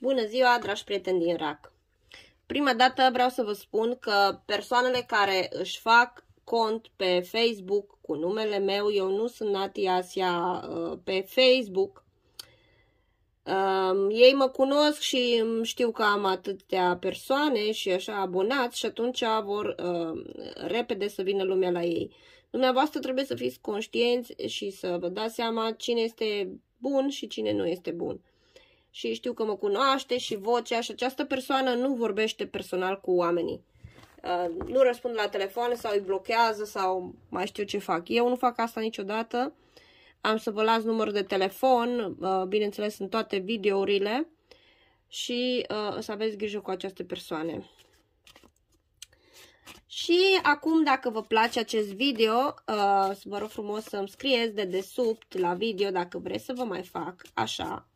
Bună ziua, dragi prieteni din RAC! Prima dată vreau să vă spun că persoanele care își fac cont pe Facebook cu numele meu, eu nu sunt Nati Asia uh, pe Facebook, um, ei mă cunosc și știu că am atâtea persoane și așa abonați și atunci vor uh, repede să vină lumea la ei. Dumneavoastră trebuie să fiți conștienți și să vă dați seama cine este bun și cine nu este bun și știu că mă cunoaște și vocea și această persoană nu vorbește personal cu oamenii. Uh, nu răspund la telefoane sau îi blochează sau mai știu ce fac. Eu nu fac asta niciodată. Am să vă las numărul de telefon, uh, bineînțeles în toate videourile și uh, să aveți grijă cu aceste persoane. Și acum, dacă vă place acest video, vă rog frumos să-mi scrieți de desubt la video dacă vreți să vă mai fac așa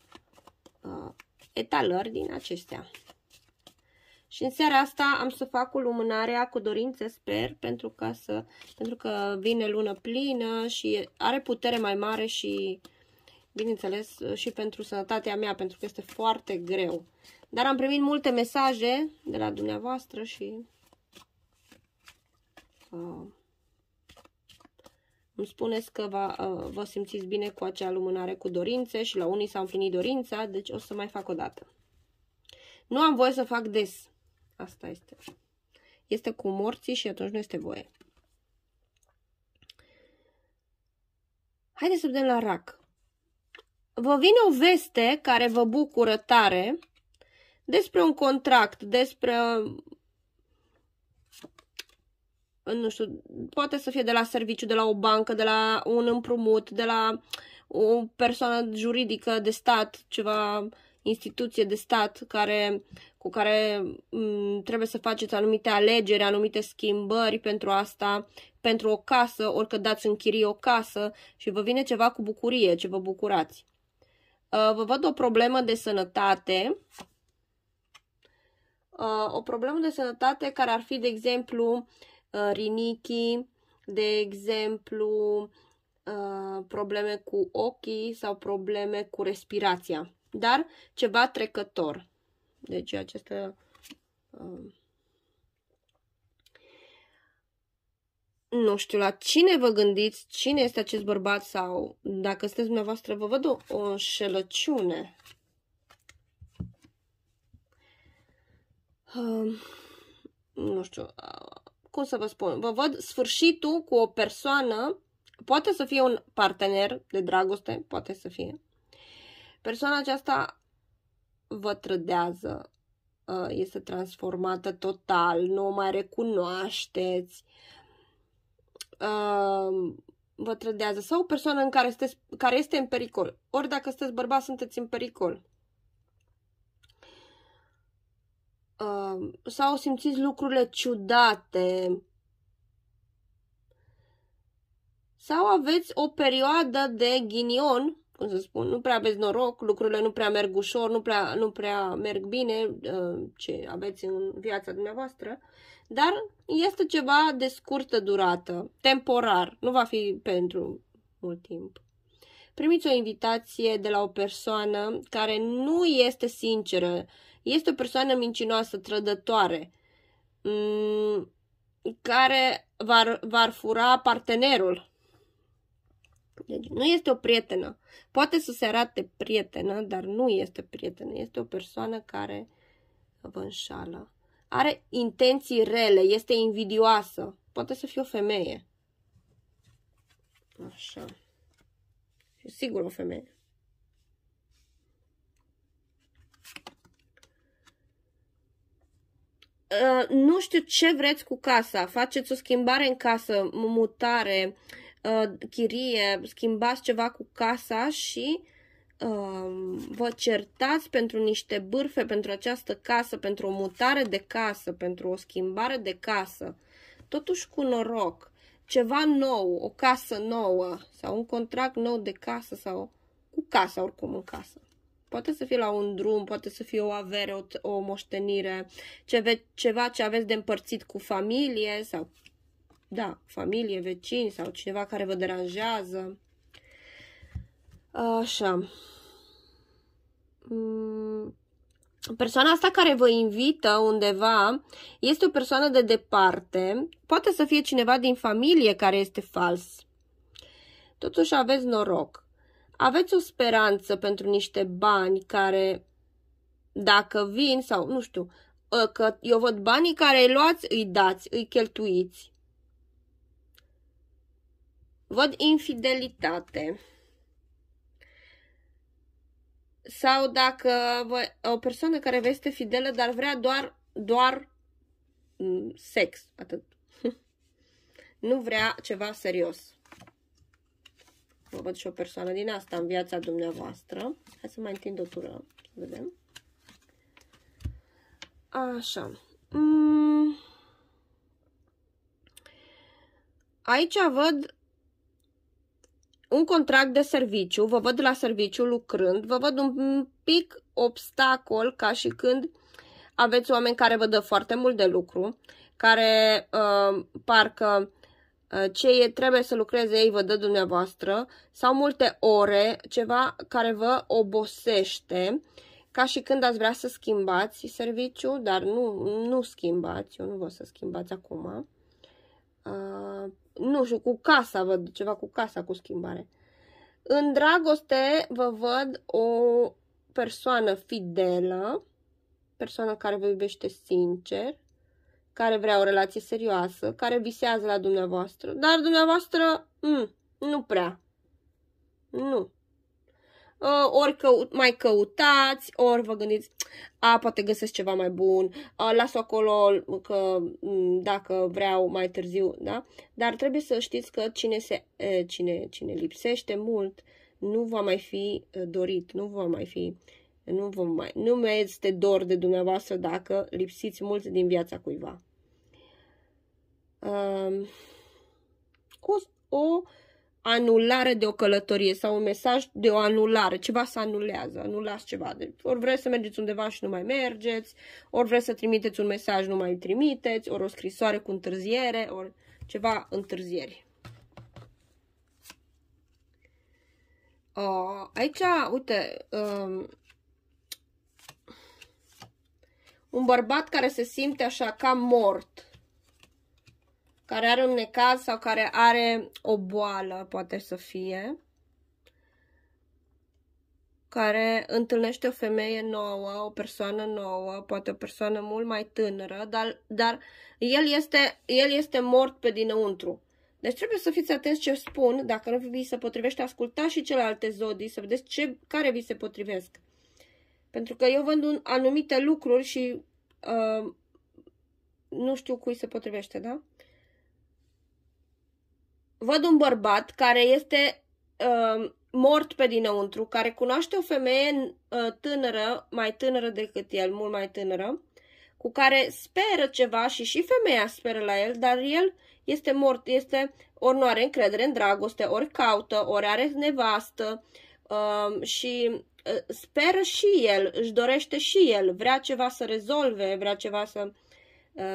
uh, etalări din acestea. Și în seara asta am să fac cu lumânarea cu dorință, sper, pentru, că să, pentru că vine lună plină și are putere mai mare și, bineînțeles, și pentru sănătatea mea, pentru că este foarte greu. Dar am primit multe mesaje de la dumneavoastră și... Uh, îmi spuneți că va, uh, vă simțiți bine cu acea lumânare cu dorințe și la unii s-a împlinit dorința, deci o să mai fac o dată. Nu am voie să fac des. Asta este. Este cu morții și atunci nu este voie. Haideți să vedem la rac. Vă vine o veste care vă bucură tare despre un contract, despre nu știu, poate să fie de la serviciu, de la o bancă, de la un împrumut, de la o persoană juridică de stat, ceva instituție de stat care, cu care m, mm, trebuie să faceți anumite alegeri, anumite schimbări pentru asta, pentru o casă, orică dați în chirie o casă și vă vine ceva cu bucurie, ce vă bucurați. Uh, vă văd o problemă de sănătate, uh, o problemă de sănătate care ar fi, de exemplu, Uh, rinichii, de exemplu, uh, probleme cu ochii sau probleme cu respirația, dar ceva trecător. Deci acestea... Uh, nu știu la cine vă gândiți, cine este acest bărbat sau dacă sunteți dumneavoastră, vă văd o, o înșelăciune. Uh, nu știu, cum să vă spun, vă văd sfârșitul cu o persoană, poate să fie un partener de dragoste, poate să fie. Persoana aceasta vă trădează, uh, este transformată total, nu o mai recunoașteți, uh, vă trădează sau o persoană în care, sunteți, care este în pericol. Ori dacă sunteți bărbați, sunteți în pericol. uh, sau simțiți lucrurile ciudate sau aveți o perioadă de ghinion, cum să spun, nu prea aveți noroc, lucrurile nu prea merg ușor, nu prea, nu prea merg bine uh, ce aveți în viața dumneavoastră, dar este ceva de scurtă durată, temporar, nu va fi pentru mult timp primiți o invitație de la o persoană care nu este sinceră este o persoană mincinoasă, trădătoare, mm, care va va fura partenerul. Deci nu este o prietenă. Poate să se arate prietenă, dar nu este prietenă. Este o persoană care vă înșală. Are intenții rele, este invidioasă. Poate să fie o femeie. Așa. sigur o femeie. Uh, nu știu ce vreți cu casa, faceți o schimbare în casă, mutare, uh, chirie, schimbați ceva cu casa și uh, vă certați pentru niște bârfe, pentru această casă, pentru o mutare de casă, pentru o schimbare de casă, totuși cu noroc, ceva nou, o casă nouă sau un contract nou de casă sau cu casa oricum în casă. Poate să fie la un drum, poate să fie o avere, o, o moștenire, ceve, ceva ce aveți de împărțit cu familie sau, da, familie, vecini sau cineva care vă deranjează. Așa. Mm. Persoana asta care vă invită undeva este o persoană de departe. Poate să fie cineva din familie care este fals. Totuși aveți noroc aveți o speranță pentru niște bani care, dacă vin sau, nu știu, ă, că eu văd banii care îi luați, îi dați, îi cheltuiți. Văd infidelitate. Sau dacă vă, o persoană care vă este fidelă, dar vrea doar, doar mm, sex, atât. nu vrea ceva serios. Vă văd și o persoană din asta în viața dumneavoastră. Hai să mai întind o tură, să vedem. Așa. Mm. Aici văd un contract de serviciu, vă văd la serviciu lucrând, vă văd un pic obstacol ca și când aveți oameni care vă dă foarte mult de lucru, care uh, parcă Uh, ce e, trebuie să lucreze ei vă dă dumneavoastră sau multe ore, ceva care vă obosește, ca și când ați vrea să schimbați serviciu, dar nu, nu schimbați, eu nu vă să schimbați acum. Uh, nu știu, cu casa văd ceva cu casa, cu schimbare. În dragoste vă văd o persoană fidelă, persoană care vă iubește sincer, care vrea o relație serioasă, care visează la dumneavoastră, dar dumneavoastră mm, nu prea. Nu. Ă, ori că mai căutați, ori vă gândiți, a, poate găsesc ceva mai bun, las-o acolo că, mm, dacă vreau mai târziu, da? Dar trebuie să știți că cine, se, cine, cine lipsește mult nu va mai fi dorit, nu va mai fi uh, nu, vă mai, nu mai este dor de dumneavoastră dacă lipsiți mult din viața cuiva. Um, o, o anulare de o călătorie sau un mesaj de o anulare, ceva se anulează, anulați ceva. Deci, ori vreți să mergeți undeva și nu mai mergeți, ori vreți să trimiteți un mesaj, nu mai trimiteți, ori o scrisoare cu întârziere, ori ceva întârzieri. Uh, aici, uite, um, Un bărbat care se simte așa ca mort, care are un necaz sau care are o boală, poate să fie, care întâlnește o femeie nouă, o persoană nouă, poate o persoană mult mai tânără, dar, dar el, este, el este mort pe dinăuntru. Deci trebuie să fiți atenți ce spun, dacă nu vi se potrivește, ascultați și celelalte zodii, să vedeți ce, care vi se potrivesc. Pentru că eu vând un, anumite lucruri și uh, nu știu cui se potrivește, da? Văd un bărbat care este uh, mort pe dinăuntru, care cunoaște o femeie uh, tânără, mai tânără decât el, mult mai tânără, cu care speră ceva și și femeia speră la el, dar el este mort, este ori nu are încredere în dragoste, ori caută, ori are nevastă uh, și Ă, speră și el, își dorește și el, vrea ceva să rezolve, vrea ceva să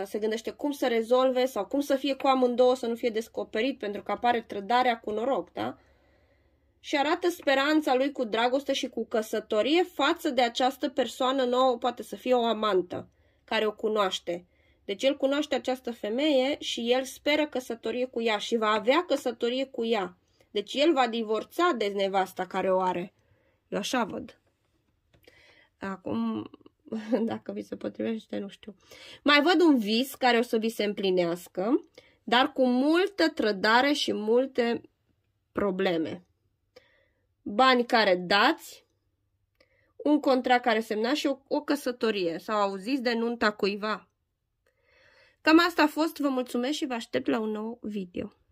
ă, se gândește cum să rezolve sau cum să fie cu amândouă să nu fie descoperit pentru că apare trădarea cu noroc, da? Și arată speranța lui cu dragoste și cu căsătorie față de această persoană nouă, poate să fie o amantă care o cunoaște. Deci el cunoaște această femeie și el speră căsătorie cu ea și va avea căsătorie cu ea. Deci el va divorța de nevasta care o are. Eu așa văd. Acum, dacă vi se potrivește, nu știu. Mai văd un vis care o să vi se împlinească, dar cu multă trădare și multe probleme. Bani care dați, un contract care semna și o, o căsătorie sau auziți de nunta cuiva. Cam asta a fost, vă mulțumesc și vă aștept la un nou video.